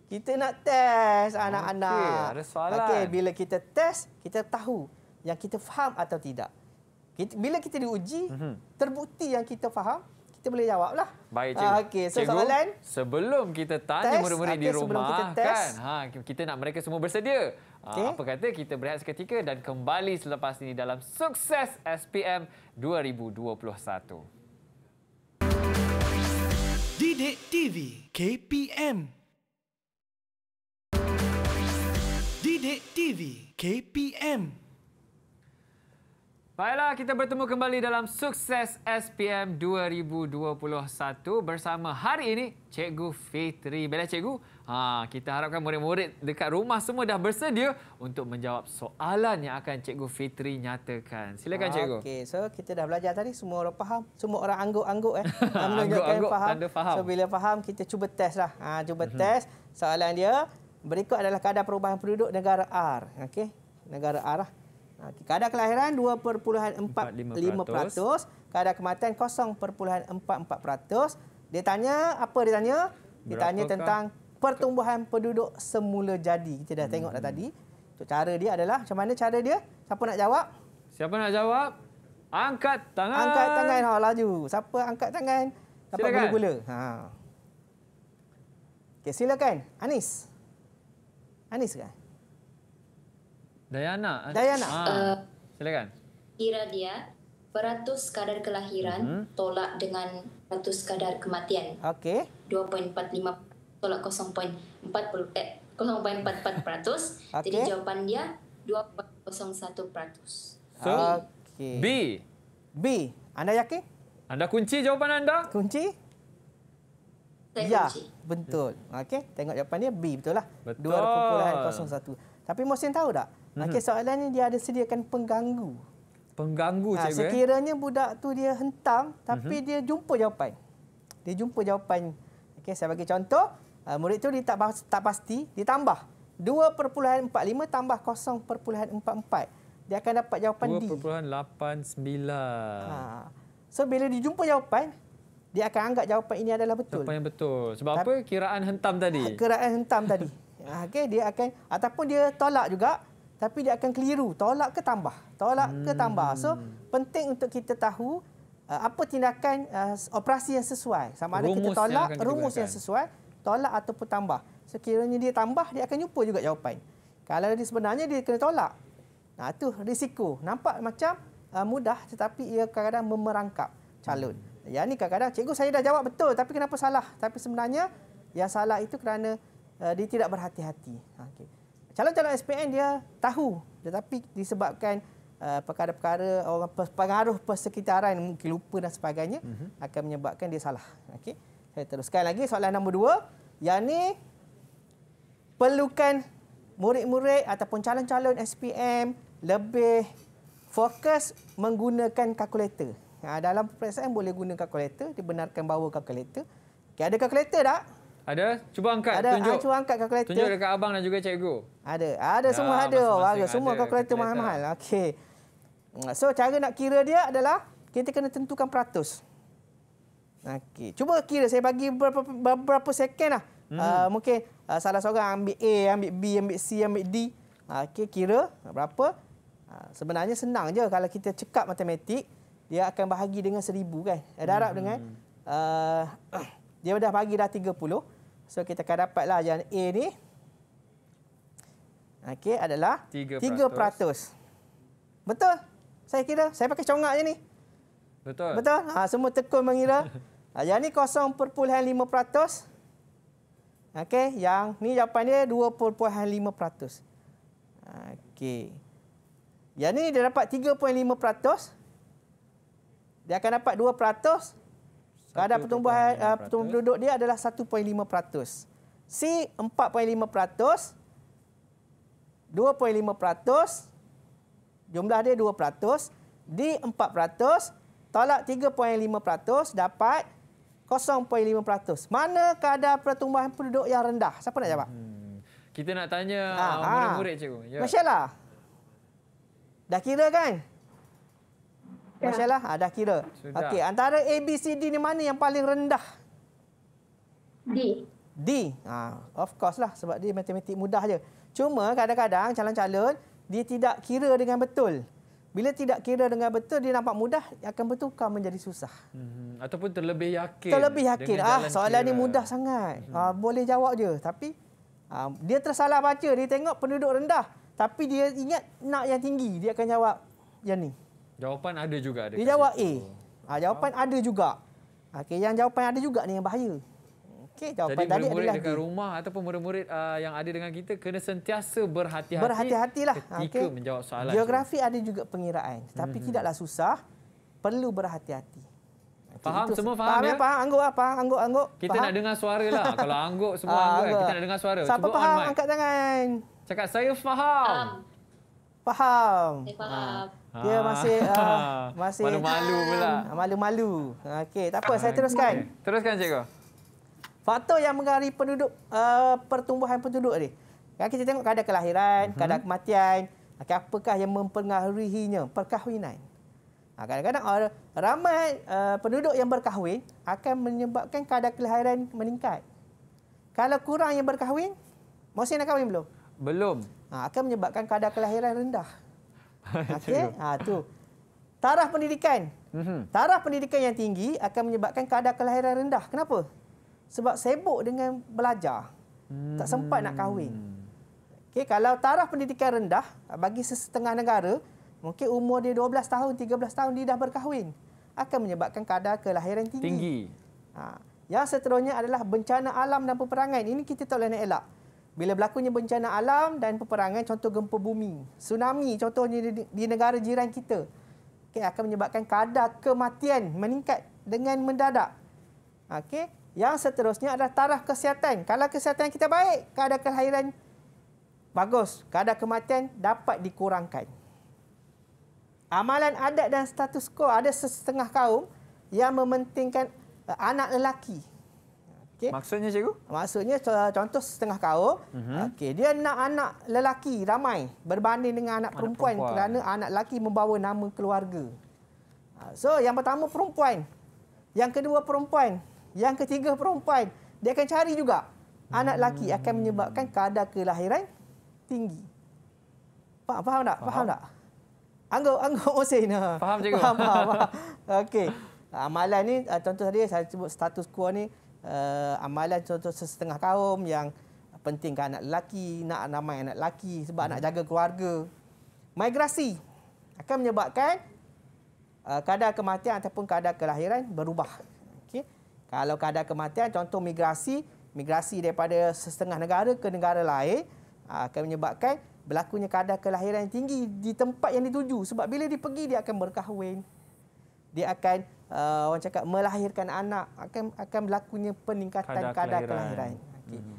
Speaker 2: Kita nak test anak-anak. Okey, ada soalan. Okey, bila kita test, kita tahu yang kita faham atau tidak. bila kita diuji, mhm. terbukti yang kita faham, kita boleh jawab lah.
Speaker 1: Baik, cikgu. Ah, okey, so cikgu, soalan. Sebelum kita tanya murid-murid okay, di rumah, kita, Kan, ha, kita nak mereka semua bersedia. Ah, okay. Apa kata kita berehat seketika dan kembali selepas ini dalam sukses SPM 2021. Didik TV KPM Didik TV KPM Baiklah, kita bertemu kembali dalam Sukses SPM 2021 bersama hari ini Cikgu Fitri. Baiklah Cikgu, ha, kita harapkan murid-murid dekat rumah semua dah bersedia untuk menjawab soalan yang akan Cikgu Fitri nyatakan. Silakan Cikgu.
Speaker 2: Okey, so kita dah belajar tadi, semua orang faham. Semua orang angguk-angguk. Eh. angguk-angguk, kan, faham. tanda faham. So, bila faham, kita cuba test lah. Ha, cuba mm-hmm. test soalan dia. Berikut adalah kadar perubahan penduduk negara R. Okey, negara R lah. Kadar kelahiran 2.45%, kadar kematian 0.44%. Dia tanya, apa dia tanya? Dia Berapa tanya tentang pertumbuhan penduduk semula jadi. Kita dah hmm. tengok dah tadi. Untuk cara dia adalah, macam mana cara dia? Siapa nak jawab?
Speaker 1: Siapa nak jawab? Angkat tangan. Angkat tangan,
Speaker 2: ha, laju. Siapa angkat tangan?
Speaker 1: Dapat gula-gula. Ha.
Speaker 2: Okay, silakan. Anis. Anis kan?
Speaker 1: Dayana. Eh? Dayana. Ah. Uh, Silakan. Kira dia peratus kadar kelahiran uh-huh. tolak dengan peratus kadar kematian. Okey. 2.45
Speaker 2: tolak 0.40 eh, 0.44 peratus. okay. Jadi jawapan dia 2.01 peratus. So,
Speaker 1: okay. B. B. Anda yakin? Anda kunci jawapan anda? Kunci? Saya ya, kunci.
Speaker 2: betul. Okey, tengok jawapan dia B betul lah. Betul. 2.01. Tapi Mohsin tahu tak? Mm-hmm. Okey, soalan ni dia ada sediakan pengganggu.
Speaker 1: Pengganggu ha, cikgu. Ha, sekiranya
Speaker 2: eh? budak tu dia hentam tapi hmm dia jumpa jawapan. Dia jumpa jawapan. Okey, saya bagi contoh, uh, murid tu dia tak tak pasti, dia tambah 2.45 tambah 0.44. Dia akan dapat jawapan 2.89. D.
Speaker 1: 2.89. Ha.
Speaker 2: So bila dia jumpa jawapan dia akan anggap jawapan ini adalah betul. Jawapan
Speaker 1: yang betul. Sebab Tapi, apa? Kiraan hentam tadi. Ha,
Speaker 2: kiraan hentam tadi. Okey, dia akan ataupun dia tolak juga tapi dia akan keliru tolak ke tambah tolak hmm. ke tambah so penting untuk kita tahu uh, apa tindakan uh, operasi yang sesuai sama ada rumus kita tolak yang rumus yang sesuai tolak ataupun tambah sekiranya dia tambah dia akan jumpa juga jawapan kalau dia sebenarnya dia kena tolak nah tu risiko nampak macam uh, mudah tetapi ia kadang-kadang memerangkap calon hmm. yang ni kadang-kadang cikgu saya dah jawab betul tapi kenapa salah tapi sebenarnya yang salah itu kerana uh, dia tidak berhati-hati okey calon-calon SPM dia tahu tetapi disebabkan uh, perkara-perkara uh, pengaruh persekitaran mungkin lupa dan sebagainya mm-hmm. akan menyebabkan dia salah. Okey. Saya teruskan lagi soalan nombor dua. Yang ni perlukan murid-murid ataupun calon-calon SPM lebih fokus menggunakan kalkulator. Ha, dalam peperiksaan boleh guna kalkulator, dibenarkan bawa kalkulator. Okay, ada kalkulator tak?
Speaker 1: Ada? Cuba angkat, ada. Ah, tunjuk. Ha, cuba angkat kalkulator. Tunjuk dekat abang dan juga cikgu. Ada. Ada, ya, semua ada. Masing -masing ada. Semua kalkulator mahal-mahal.
Speaker 2: Okey. So, cara nak kira dia adalah kita kena tentukan peratus. Okey. Cuba kira. Saya bagi berapa, berapa second lah. Hmm. Uh, mungkin uh, salah seorang ambil A, ambil B, ambil C, ambil D. Okey, kira berapa. Uh, sebenarnya senang je kalau kita cekap matematik, dia akan bahagi dengan seribu kan. Darab hmm. dengan... Uh, dia dah bagi dah 30. So kita akan dapatlah yang A ni okey adalah 3%. 3%. Betul? Saya kira saya pakai congak je ni. Betul. Betul? Ha, semua tekun mengira. Ha, yang ni 0.5%. Okey, yang ni jawapan dia 2.5%. Okey. Yang ni dia dapat 3.5%. Dia akan dapat kadar pertumbuhan uh, pertumbuhan penduduk dia adalah 1.5%. C 4.5%, 2.5%, jumlah dia 2%, D 4%, tolak 3.5% dapat 0.5%. Mana kadar pertumbuhan penduduk yang rendah? Siapa nak jawab? Hmm.
Speaker 1: Kita nak tanya ha, murid-murid ha. cikgu. Ya. Masya Allah.
Speaker 2: Dah kira kan? Ya. Masya Allah, ha, dah kira. Okey, antara A, B, C, D ni mana yang paling rendah? D. D. Ha, of course lah, sebab dia matematik mudah je. Cuma kadang-kadang calon-calon, dia tidak kira dengan betul. Bila tidak kira dengan betul, dia nampak mudah, akan bertukar menjadi susah.
Speaker 1: Hmm, ataupun terlebih yakin. Terlebih yakin. Ah, soalan ini mudah
Speaker 2: sangat. Hmm. Ha, boleh jawab je. Tapi ha, dia tersalah baca. Dia tengok penduduk rendah. Tapi dia ingat nak yang tinggi. Dia akan jawab yang ni.
Speaker 1: Jawapan ada juga. Dia jawab eh, A.
Speaker 2: Ah, ha, jawapan ah. ada juga. Ah, okay, yang jawapan ada juga ni yang bahaya. Okay,
Speaker 1: jawapan Jadi murid-murid dekat rumah ataupun murid-murid uh, yang ada dengan kita kena sentiasa berhati-hati, berhati-hati lah. ketika okay. menjawab soalan. Geografi
Speaker 2: itu. ada juga pengiraan. Tapi hmm. tidaklah susah. Perlu berhati-hati.
Speaker 1: Faham? Itu, semua faham, faham ya?
Speaker 2: Faham, angguk lah. angguk, angguk. Kita faham. nak dengar suara lah. Kalau
Speaker 1: angguk, semua angguk, angguk. Kita nak dengar suara. Siapa Cuba faham? Angkat tangan. Cakap, saya faham. Faham.
Speaker 2: faham. Saya
Speaker 1: faham. Ha. Dia ah. masih uh, masih malu-malu kan? pula. Ah,
Speaker 2: malu-malu. Okey, tak apa, saya teruskan. Teruskan cikgu. Faktor yang mengaruhi penduduk uh, pertumbuhan penduduk ni. Kan kita tengok kadar kelahiran, mhm. kadar kematian, okay, apakah yang mempengaruhinya? Perkahwinan. Kadang-kadang uh, ramai uh, penduduk yang berkahwin akan menyebabkan kadar kelahiran meningkat. Kalau kurang yang berkahwin, mesti nak kahwin belum? Belum. Ha, akan menyebabkan kadar kelahiran rendah. Okey, ha, tu. Taraf pendidikan. Mhm. Taraf pendidikan yang tinggi akan menyebabkan kadar kelahiran rendah. Kenapa? Sebab sibuk dengan belajar. Tak hmm. sempat nak kahwin. Okey, kalau taraf pendidikan rendah bagi sesetengah negara, mungkin umur dia 12 tahun, 13 tahun dia dah berkahwin. Akan menyebabkan kadar kelahiran tinggi. Tinggi. Ha. Yang seterusnya adalah bencana alam dan peperangan. Ini kita tak boleh nak elak bila berlakunya bencana alam dan peperangan contoh gempa bumi tsunami contohnya di, negara jiran kita okey akan menyebabkan kadar kematian meningkat dengan mendadak okey yang seterusnya adalah taraf kesihatan kalau kesihatan kita baik kadar kelahiran bagus kadar kematian dapat dikurangkan amalan adat dan status quo ada setengah kaum yang mementingkan eh, anak lelaki Okay. Maksudnya cikgu? Maksudnya contoh setengah kau, Mm-hmm. Okey, dia nak anak lelaki ramai berbanding dengan anak, anak perempuan, perempuan kerana anak lelaki membawa nama keluarga. Ha, so, yang pertama perempuan. Yang kedua perempuan. Yang ketiga perempuan. Dia akan cari juga mm-hmm. anak lelaki hmm. akan menyebabkan kadar kelahiran tinggi. Faham, faham tak? Faham, faham tak? Anggap anggap Osin. Ha. Faham cikgu. Faham. faham, faham. Okey. Amalan ha, ni contoh tadi saya sebut status quo ni uh, amalan contoh setengah kaum yang pentingkan anak lelaki, nak nama anak lelaki sebab hmm. nak jaga keluarga. Migrasi akan menyebabkan uh, kadar kematian ataupun kadar kelahiran berubah. Okey. Kalau kadar kematian contoh migrasi, migrasi daripada setengah negara ke negara lain uh, akan menyebabkan berlakunya kadar kelahiran yang tinggi di tempat yang dituju sebab bila dia pergi dia akan berkahwin. Dia akan uh, orang cakap melahirkan anak akan akan berlakunya peningkatan kadar, kadar kelahiran. kelahiran. Okay. hmm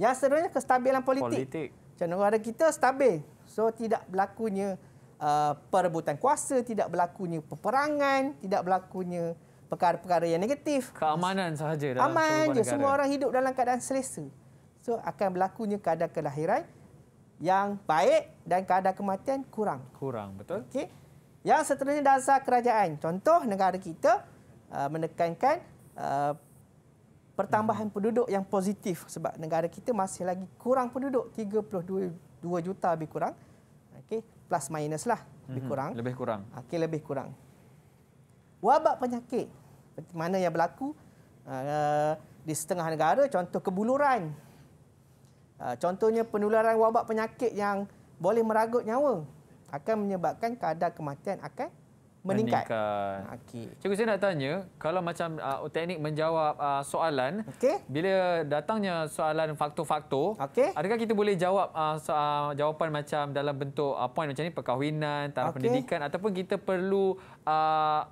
Speaker 2: Yang seterusnya kestabilan politik. politik. Macam negara kita stabil. So tidak berlakunya uh, perebutan kuasa, tidak berlakunya peperangan, tidak berlakunya perkara-perkara yang negatif. Keamanan
Speaker 1: sahaja dalam Aman je. Semua orang
Speaker 2: hidup dalam keadaan selesa. So akan berlakunya kadar kelahiran yang baik dan kadar kematian kurang.
Speaker 1: Kurang, betul.
Speaker 2: Okey. Yang seterusnya dasar kerajaan. Contoh negara kita uh, menekankan uh, pertambahan hmm. penduduk yang positif sebab negara kita masih lagi kurang penduduk 32 juta lebih kurang. Okey, plus minus lah lebih hmm, kurang. Lebih kurang. Okey, lebih kurang. Wabak penyakit. Mana yang berlaku uh, di setengah negara contoh kebuluran. Uh, contohnya penularan wabak penyakit yang boleh meragut nyawa akan menyebabkan kadar kematian akan
Speaker 1: meningkat. meningkat. Okey. Cikgu saya nak tanya, kalau macam uh, teknik menjawab uh, soalan, okay. bila datangnya soalan faktor-faktor, okay. adakah kita boleh jawab uh, so, uh, jawapan macam dalam bentuk uh, poin macam ni perkahwinan, taraf okay. pendidikan ataupun kita perlu uh,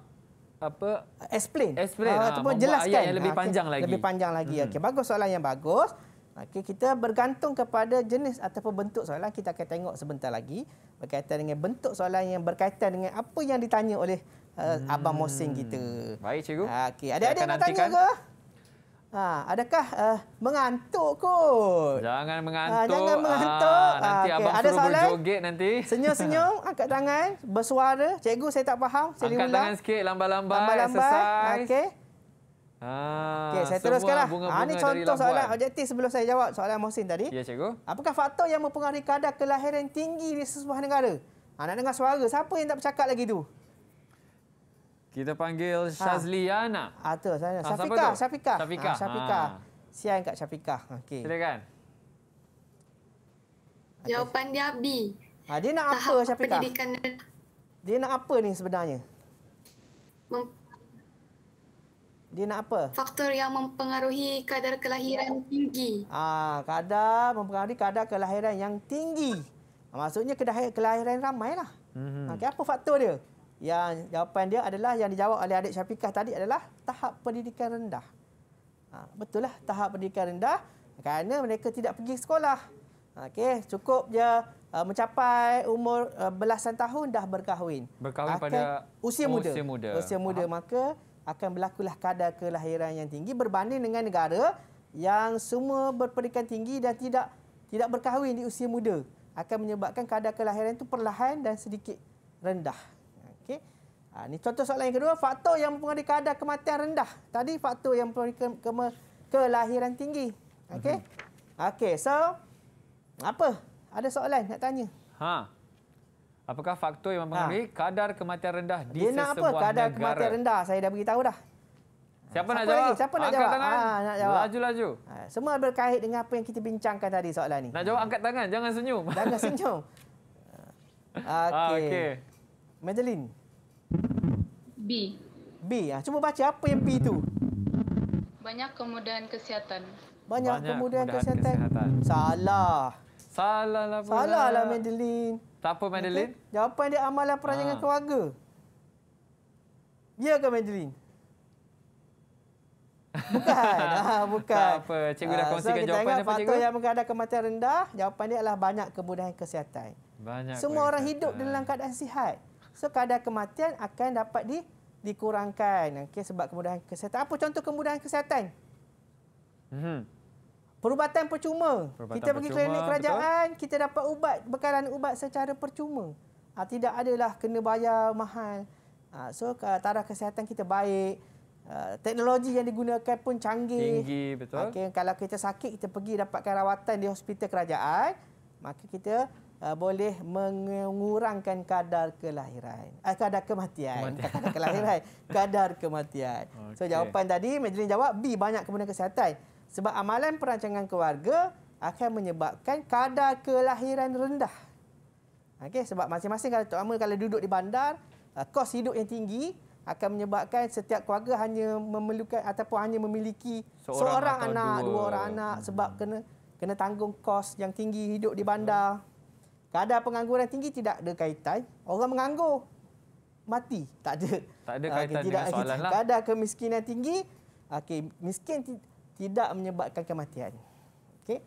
Speaker 1: apa explain, explain uh, ha, ataupun jelaskan yang lebih panjang okay. lagi. Lebih panjang
Speaker 2: lagi. Hmm. Okey, bagus soalan yang bagus. Okey, kita bergantung kepada jenis ataupun bentuk soalan kita akan tengok sebentar lagi berkaitan dengan bentuk soalan yang berkaitan dengan apa yang ditanya oleh uh, hmm. abang Mosing kita.
Speaker 1: Baik cikgu. Ah, okey, ada ada nak tanya ke?
Speaker 2: Ha, adakah uh, mengantuk
Speaker 1: kot? Jangan ah, mengantuk. Ha, jangan mengantuk. Ha, nanti ha, okay. abang ada suruh soalan? berjoget nanti. Senyum-senyum,
Speaker 2: angkat tangan, bersuara. Cikgu saya tak faham, Angkat tangan
Speaker 1: sikit lambai-lambai. Lambai-lambai. Okey. Ah, okay, saya teruskanlah. Ah, ini contoh soalan
Speaker 2: objektif sebelum saya jawab soalan Mohsin tadi. Ya, cikgu. Apakah faktor yang mempengaruhi kadar kelahiran tinggi di sebuah negara? Ah, nak dengar suara. Siapa yang tak bercakap lagi tu?
Speaker 1: Kita panggil Shazliana. Ha. Ah, tu, saya. Ah, Syafika, Syafika. Syafika. Ah, Syafika. Ha. Ah.
Speaker 2: Sian kat Syafika. Okey. Silakan.
Speaker 1: Jawapan dia B. Ah,
Speaker 2: dia nak Tahap apa Syafika? Pendidikan... Dia nak apa ni sebenarnya? Dia nak apa?
Speaker 1: Faktor yang mempengaruhi kadar kelahiran tinggi.
Speaker 2: Ah, kadar mempengaruhi kadar kelahiran yang tinggi. Maksudnya kelahiran ramai lah. Mm-hmm. Okay, apa faktor dia? Yang jawapan dia adalah yang dijawab oleh adik Syafiqah tadi adalah tahap pendidikan rendah. Ha, betul lah tahap pendidikan rendah kerana mereka tidak pergi sekolah. Okey, cukup je uh, mencapai umur uh, belasan tahun dah berkahwin.
Speaker 1: Berkahwin Akan pada usia muda. Usia muda, usia muda
Speaker 2: maka akan berlakulah kadar kelahiran yang tinggi berbanding dengan negara yang semua berpendidikan tinggi dan tidak tidak berkahwin di usia muda akan menyebabkan kadar kelahiran itu perlahan dan sedikit rendah. Okey. Ha, ini contoh soalan yang kedua, faktor yang mempengaruhi kadar kematian rendah. Tadi faktor yang mempengaruhi ke- ke- ke- kelahiran tinggi. Okey. Mhm. Okey, so apa? Ada soalan nak tanya?
Speaker 1: Ha. Apakah faktor yang mempengaruhi ha. kadar kematian rendah di sebuah negara? Dia nak apa kadar negara. kematian
Speaker 2: rendah? Saya dah beritahu dah.
Speaker 1: Siapa, Siapa nak jawab? Siapa nak jawab? tangan. Ha, nak jawab. Laju-laju. Ha,
Speaker 2: semua berkait dengan apa yang kita bincangkan tadi soalan ni. Nak jawab,
Speaker 1: angkat tangan. Jangan senyum. Jangan senyum. Ah, okey. Ha, okay. Madeline.
Speaker 2: B. B. Ha, cuba baca apa yang B tu. Banyak kemudahan kesihatan. Banyak, Banyak kemudahan kesihatan. kesihatan. Salah. Salah lah pula. Salah lah Madeline.
Speaker 1: Tak apa, Madeline. Okay.
Speaker 2: Jawapan dia amalan perancangan ha. Ah. keluarga. Ya ke, Madeline? Bukan. ha, bukan. Tak apa. Cikgu dah ah, kongsikan so, jawapan dia, Pak Cikgu. yang mengadakan kematian rendah, jawapan dia adalah banyak kemudahan kesihatan. Banyak Semua kemudahan. orang hidup dalam keadaan sihat. So, kadar kematian akan dapat di, dikurangkan okay, sebab kemudahan kesihatan. Apa contoh kemudahan kesihatan? Mm hmm. Perubatan percuma. Perubatan kita pergi klinik kerajaan, betul? kita dapat ubat, bekalan ubat secara percuma. Ha, tidak adalah kena bayar mahal. Ha, so taraf kesihatan kita baik. Ha, teknologi yang digunakan pun canggih. Tinggi, betul. Okay, kalau kita sakit, kita pergi dapatkan rawatan di hospital kerajaan, maka kita uh, boleh mengurangkan kadar kelahiran. Eh, kadar kematian. kematian. Kadar kelahiran. kadar kematian. Okay. So jawapan tadi, Majlis jawab B, banyak kemudian kesihatan. Sebab amalan perancangan keluarga akan menyebabkan kadar kelahiran rendah. Okey, sebab masing-masing kalau terutama kalau duduk di bandar, uh, kos hidup yang tinggi akan menyebabkan setiap keluarga hanya memerlukan ataupun hanya memiliki seorang, seorang anak, dua. dua orang anak hmm. sebab kena kena tanggung kos yang tinggi hidup di bandar. Kadar pengangguran tinggi tidak ada kaitan. Orang menganggur mati. Tak ada.
Speaker 1: Tak ada kaitan okay, dengan tidak, lah.
Speaker 2: Kadar kemiskinan tinggi, okey miskin tidak menyebabkan kematian. Okey.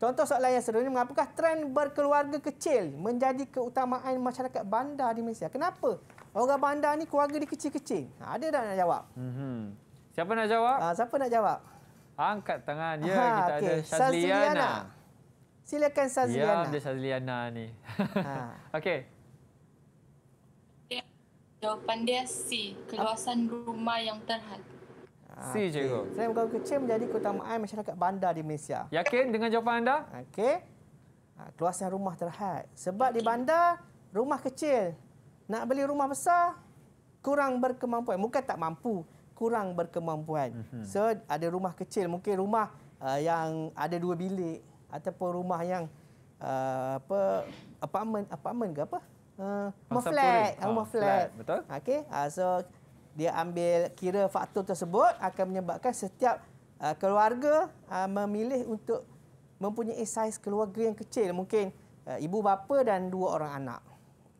Speaker 2: Contoh soalan yang seterusnya, mengapakah trend berkeluarga kecil menjadi keutamaan masyarakat bandar di Malaysia? Kenapa? Orang bandar ni keluarga dia kecil-kecil. Ha, ada dah nak jawab?
Speaker 1: Mm-hmm. Siapa nak jawab? Ha, siapa nak jawab? Angkat tangan. Ya, ha, kita okay. ada Sazliana.
Speaker 2: Silakan Sazliana. Ya, ada
Speaker 1: Sazliana ni. Ha. Okey.
Speaker 2: Ya, jawapan dia C. Keluasan rumah yang terhad. C okay. je kot. Saya Gunung Kecil menjadi keutamaan masyarakat bandar di Malaysia. Yakin dengan jawapan anda? Okey. Ha, Keluasan rumah terhad. Sebab di bandar, rumah kecil. Nak beli rumah besar, kurang berkemampuan. Mungkin tak mampu, kurang berkemampuan. Mhm. So, ada rumah kecil. Mungkin rumah uh, yang ada dua bilik. Ataupun rumah yang uh, apa apartment, apartment ke apa? Uh, rumah, flat. Ha, rumah flat. flat. Betul. Okey. Uh, so, dia ambil kira faktor tersebut akan menyebabkan setiap uh, keluarga uh, memilih untuk mempunyai saiz keluarga yang kecil mungkin uh, ibu bapa dan dua orang anak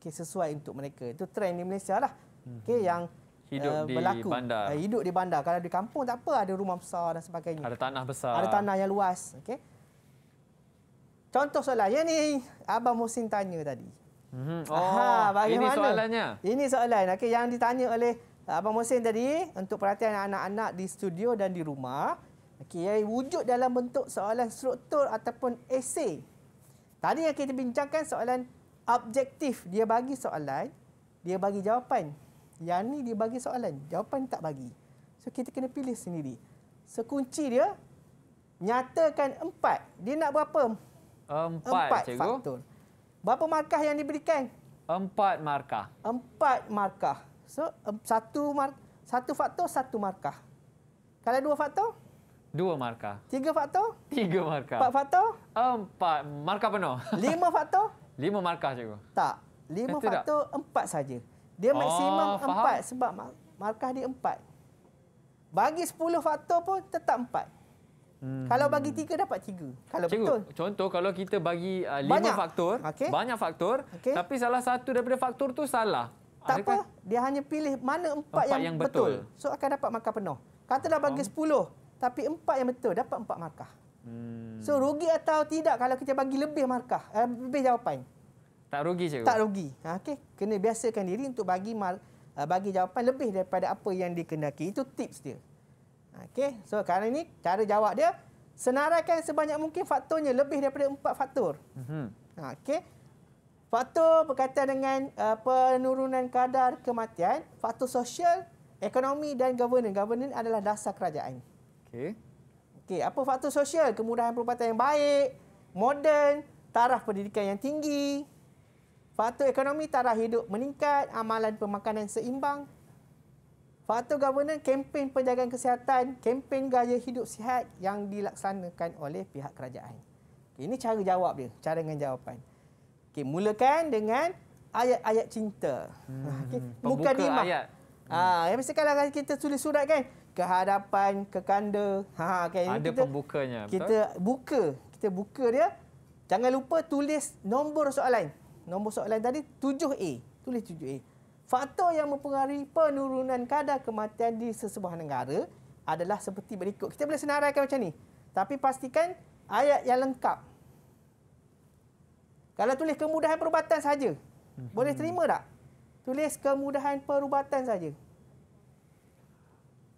Speaker 2: okay, sesuai untuk mereka itu trend di Malaysia lah okay, mhm. yang hidup uh, berlaku. di bandar uh, hidup di bandar kalau di kampung tak apa ada rumah besar dan sebagainya ada
Speaker 1: tanah besar ada tanah
Speaker 2: yang luas okay. contoh soalan yang ni abang Musin tanya tadi Mm -hmm. oh, Aha, ini soalannya. Ini soalan. Okay, yang ditanya oleh Eh, Abang Mohsin tadi untuk perhatian anak-anak di studio dan di rumah. Okey, wujud dalam bentuk soalan struktur ataupun esei. Tadi yang kita bincangkan soalan objektif. Dia bagi soalan, dia bagi jawapan. Yang ni dia bagi soalan, jawapan tak bagi. So kita kena pilih sendiri. Sekunci so, dia, nyatakan empat. Dia nak berapa? Empat, empat cikgu. faktor. Berapa markah yang
Speaker 1: diberikan? Empat markah.
Speaker 2: Empat markah. So satu mar- satu faktor satu markah. Kalau dua faktor?
Speaker 1: Dua markah.
Speaker 2: Tiga faktor? Tiga markah. Empat
Speaker 1: faktor? Empat markah penuh. Lima faktor? Lima markah cikgu. Tak. Lima Itu faktor tak? empat saja. Dia maksimum oh, faham. empat sebab
Speaker 2: markah dia empat. Bagi sepuluh faktor pun tetap empat. Hmm. Kalau bagi tiga dapat tiga. Kalau cikgu, betul.
Speaker 1: Contoh kalau kita bagi uh, lima banyak. faktor, okay. banyak faktor, okay. tapi salah satu daripada faktor tu salah.
Speaker 2: Tak Adakah apa, dia hanya pilih mana empat, empat yang, yang betul. betul. So, akan dapat markah penuh. Katalah bagi sepuluh, tapi empat yang betul, dapat empat markah.
Speaker 1: Hmm. So,
Speaker 2: rugi atau tidak kalau kita bagi lebih markah, eh, lebih jawapan?
Speaker 1: Tak rugi, cikgu. Tak
Speaker 2: rugi. Ha, okay. Kena biasakan diri untuk bagi mar, uh, bagi jawapan lebih daripada apa yang dikenaki Itu tips dia. Ha, okay. So, kali ini cara jawab dia, senaraikan sebanyak mungkin faktornya lebih daripada empat faktor. Hmm. Ha, okay. Faktor berkaitan dengan uh, penurunan kadar kematian, faktor sosial, ekonomi dan governance. Governance adalah dasar kerajaan. Okey. Okey, apa faktor sosial? Kemudahan perubatan yang baik, moden, taraf pendidikan yang tinggi. Faktor ekonomi, taraf hidup meningkat, amalan pemakanan seimbang. Faktor governance, kempen penjagaan kesihatan, kempen gaya hidup sihat yang dilaksanakan oleh pihak kerajaan. Okay, ini cara jawab dia, cara dengan jawapan. Okey, mulakan dengan ayat-ayat cinta. Hmm.
Speaker 1: Okay. Pembuka ayat.
Speaker 2: Ah, hmm. ha, kalau kan kita tulis surat kan, ke hadapan, ke kanda. Ha, kan? Ada kita, pembukanya. Betul? Kita buka. Kita buka dia. Jangan lupa tulis nombor soalan. Nombor soalan tadi 7A. Tulis 7A. Faktor yang mempengaruhi penurunan kadar kematian di sesebuah negara adalah seperti berikut. Kita boleh senaraikan macam ni. Tapi pastikan ayat yang lengkap. Kalau tulis kemudahan perubatan saja, hmm. boleh terima tak? Tulis kemudahan perubatan saja.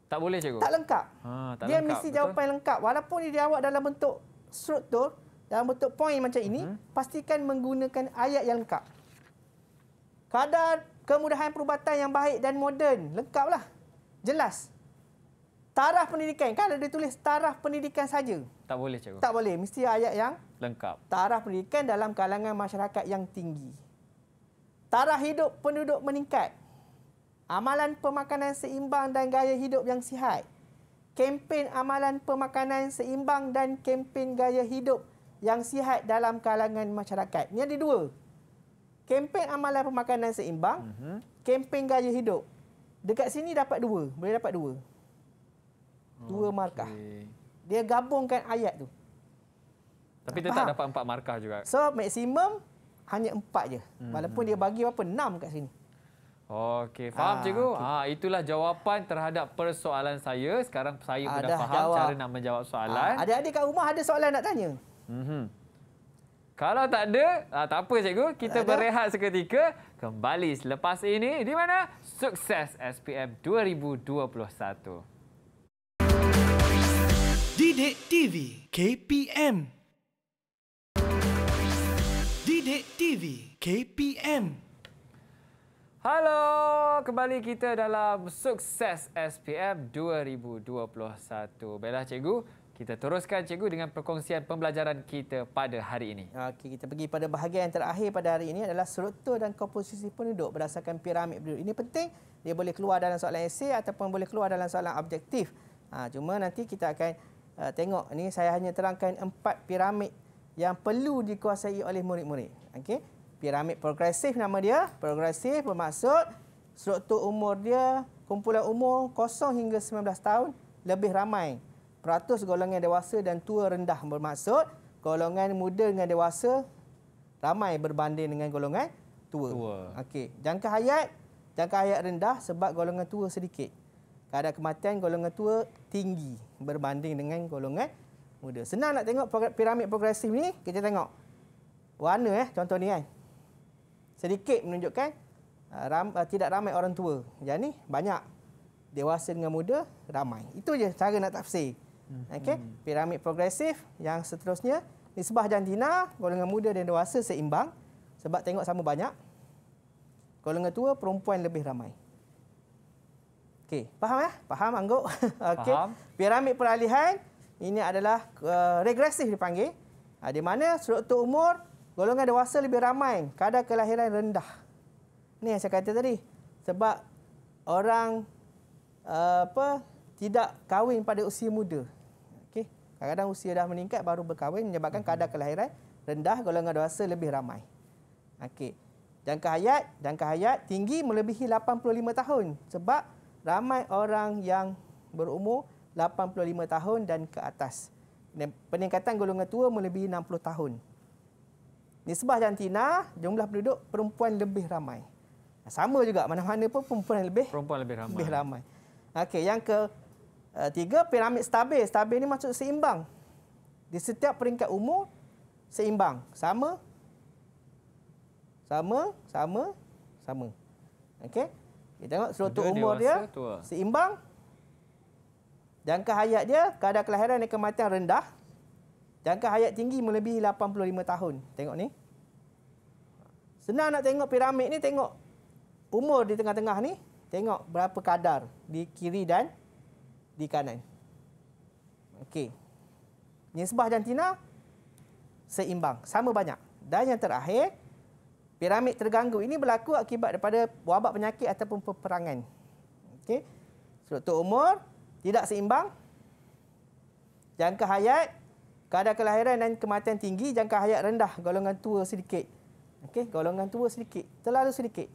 Speaker 1: Tak boleh cikgu? Tak lengkap. Ha, tak dia lengkap, mesti betul? jawapan
Speaker 2: lengkap. Walaupun dia awak dalam bentuk struktur, dalam bentuk poin macam ini, hmm. pastikan menggunakan ayat yang lengkap. Kadar kemudahan perubatan yang baik dan moden, lengkaplah. Jelas. Taraf pendidikan. Kalau dia tulis taraf pendidikan saja,
Speaker 1: tak boleh cikgu. Tak
Speaker 2: boleh. Mesti ayat yang lengkap. Taraf pendidikan dalam kalangan masyarakat yang tinggi. Taraf hidup penduduk meningkat. Amalan pemakanan seimbang dan gaya hidup yang sihat. Kempen amalan pemakanan seimbang dan kempen gaya hidup yang sihat dalam kalangan masyarakat. Ini ada dua. Kempen amalan pemakanan seimbang, mm-hmm. kempen gaya hidup. Dekat sini dapat dua. Boleh dapat dua. Dua okay. markah dia gabungkan ayat tu.
Speaker 1: Tapi dia tak dapat empat markah juga. So
Speaker 2: maksimum hanya empat je. Hmm. Walaupun dia bagi berapa? Enam kat sini.
Speaker 1: Okey, faham ha, cikgu? Okay. Ha, ah, itulah jawapan terhadap persoalan saya. Sekarang saya ha, dah faham jawab. cara nak menjawab soalan. Ha,
Speaker 2: adik-adik kat rumah ada soalan nak tanya? Mm-hmm.
Speaker 1: Kalau tak ada, ha, tak apa cikgu. Kita ada. berehat seketika. Kembali selepas ini di mana? Sukses SPM 2021. Dide TV KPM Dide TV KPM Halo, kembali kita dalam sukses SPM 2021. Baiklah cikgu, kita teruskan cikgu dengan perkongsian pembelajaran kita pada hari ini. Okey, kita pergi pada bahagian
Speaker 2: yang terakhir pada hari ini adalah struktur dan komposisi penduduk berdasarkan piramid penduduk. Ini penting, dia boleh keluar dalam soalan esei ataupun boleh keluar dalam soalan objektif. Ha, cuma nanti kita akan Ah, tengok ni saya hanya terangkan empat piramid yang perlu dikuasai oleh murid-murid. Okey. Piramid progresif nama dia. Progresif bermaksud struktur umur dia, kumpulan umur 0 hingga 19 tahun lebih ramai. Peratus golongan dewasa dan tua rendah bermaksud golongan muda dengan dewasa ramai berbanding dengan golongan tua. tua. Okey. Jangka hayat, jangka hayat rendah sebab golongan tua sedikit kadar kematian golongan tua tinggi berbanding dengan golongan muda. Senang nak tengok piramid progresif ni, kita tengok warna eh contoh ni kan. Sedikit menunjukkan uh, ram, uh, tidak ramai orang tua. Yang ni banyak dewasa dengan muda ramai. Itu je cara nak tafsir. Hmm. Okey, hmm. piramid progresif yang seterusnya nisbah jantina golongan muda dan dewasa seimbang sebab tengok sama banyak. Golongan tua perempuan lebih ramai. Okey, faham ya? Faham angguk. Okey. Piramid peralihan ini adalah eh, regresif dipanggil. Ha, di mana struktur umur golongan dewasa lebih ramai, kadar kelahiran rendah. Ni yang saya kata tadi. Sebab orang eh, apa tidak kahwin pada usia muda. Okey. Kadang-kadang usia dah meningkat baru berkahwin menyebabkan kadar kelahiran rendah, golongan dewasa lebih ramai. Okey. Jangka hayat, jangka hayat tinggi melebihi 85 tahun sebab ramai orang yang berumur 85 tahun dan ke atas. Peningkatan golongan tua melebihi 60 tahun. Nisbah jantina, jumlah penduduk perempuan lebih ramai. Sama juga, mana-mana pun perempuan lebih, perempuan lebih ramai. Lebih ramai. Okey, yang ke eh, tiga, piramid stabil. Stabil ini maksud seimbang. Di setiap peringkat umur, seimbang. Sama, sama, sama, sama. Okey. Kita tengok seluruh umur dia tua. seimbang. Jangka hayat dia, kadar kelahiran dan kematian rendah. Jangka hayat tinggi melebihi 85 tahun. Tengok ni. Senang nak tengok piramid ni, tengok umur di tengah-tengah ni. Tengok berapa kadar di kiri dan di kanan. Okey. Nisbah jantina seimbang. Sama banyak. Dan yang terakhir, piramid terganggu. Ini berlaku akibat daripada wabak penyakit ataupun peperangan. Okey. Struktur umur tidak seimbang. Jangka hayat, kadar kelahiran dan kematian tinggi, jangka hayat rendah, golongan tua sedikit. Okey, golongan tua sedikit, terlalu sedikit.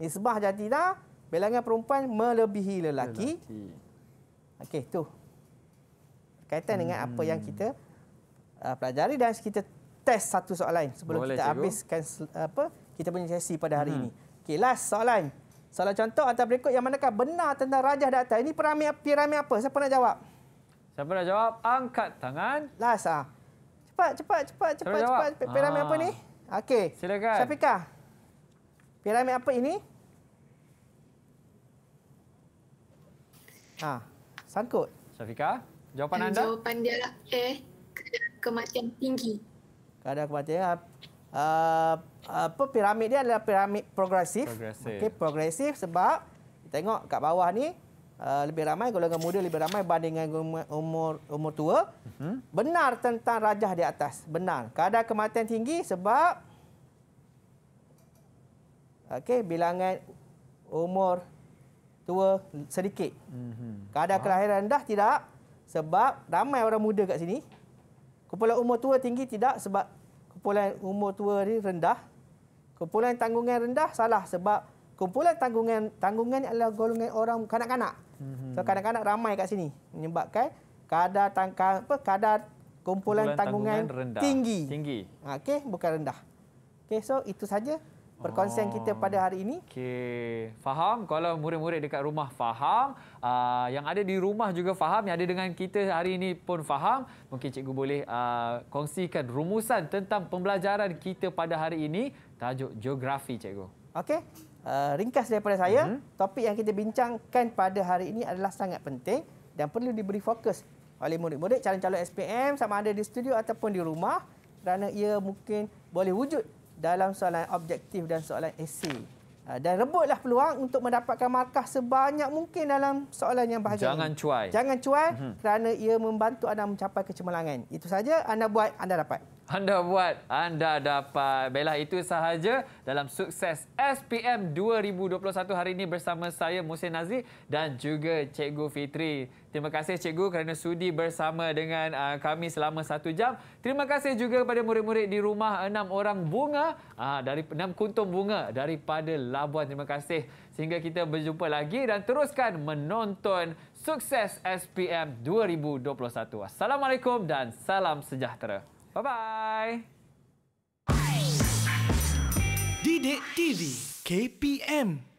Speaker 2: Nisbah jantina bilangan perempuan melebihi lelaki. lelaki. Okey, tu. Kaitan hmm. dengan apa yang hmm. kita uh, pelajari dan kita test satu soalan sebelum Boleh, kita cikgu. habiskan apa kita punya sesi pada hari hmm. ini. Okey, last soalan. Soalan contoh antara berikut yang manakah benar tentang rajah di atas? Ini piramid piramid apa? Siapa nak jawab?
Speaker 1: Siapa nak jawab? Angkat tangan. Last ah.
Speaker 2: Cepat cepat cepat cepat cepat piramid apa ah. ni?
Speaker 1: Okey. Silakan.
Speaker 2: Siapa? Piramid apa ini? Ha, sangkut. Safika, jawapan eh, anda?
Speaker 1: Jawapan dia lah. Eh, kematian tinggi.
Speaker 2: Ada kematian uh, ah, ah, apa piramid dia adalah piramid progresif okey progresif sebab tengok kat bawah ni uh, lebih ramai golongan muda lebih ramai bandingkan umur umur tua uh mhm. -huh. benar tentang rajah di atas benar kadar kematian tinggi sebab okey bilangan umur tua sedikit uh mhm. -huh. kadar kelahiran rendah tidak sebab ramai orang muda kat sini kumpulan umur tua tinggi tidak sebab kumpulan umur tua ni rendah. Kumpulan tanggungan rendah salah sebab kumpulan tanggungan tanggungan adalah golongan orang kanak-kanak. Mhm. So kanak-kanak ramai kat sini menyebabkan kadar tangkang apa kadar kumpulan, kumpulan tanggungan, tanggungan tinggi. Tinggi. Ha, okey, bukan rendah. Okey, so itu saja perkongsian oh. kita pada hari ini.
Speaker 1: Okey, faham. Kalau murid-murid dekat rumah faham, uh, yang ada di rumah juga faham, yang ada dengan kita hari ini pun faham. Mungkin cikgu boleh uh, kongsikan rumusan tentang pembelajaran kita pada hari ini, tajuk geografi cikgu.
Speaker 2: Okey. Uh, ringkas daripada saya, mm -hmm. topik yang kita bincangkan pada hari ini adalah sangat penting dan perlu diberi fokus oleh murid-murid calon-calon SPM sama ada di studio ataupun di rumah kerana ia mungkin boleh wujud dalam soalan objektif dan soalan esei. Ha, dan rebutlah peluang untuk mendapatkan markah sebanyak mungkin dalam soalan yang bahagian Jangan ini. cuai. Jangan cuai mhm. kerana ia membantu anda mencapai kecemerlangan. Itu saja anda buat, anda dapat
Speaker 1: anda buat, anda dapat. Baiklah, itu sahaja dalam sukses SPM 2021 hari ini bersama saya, Musin Nazri dan juga Cikgu Fitri. Terima kasih Cikgu kerana sudi bersama dengan uh, kami selama satu jam. Terima kasih juga kepada murid-murid di rumah, enam orang bunga, uh, dari enam kuntum bunga daripada Labuan. Terima kasih sehingga kita berjumpa lagi dan teruskan menonton sukses SPM 2021. Assalamualaikum dan salam sejahtera. Bye bye. Didik TV KPM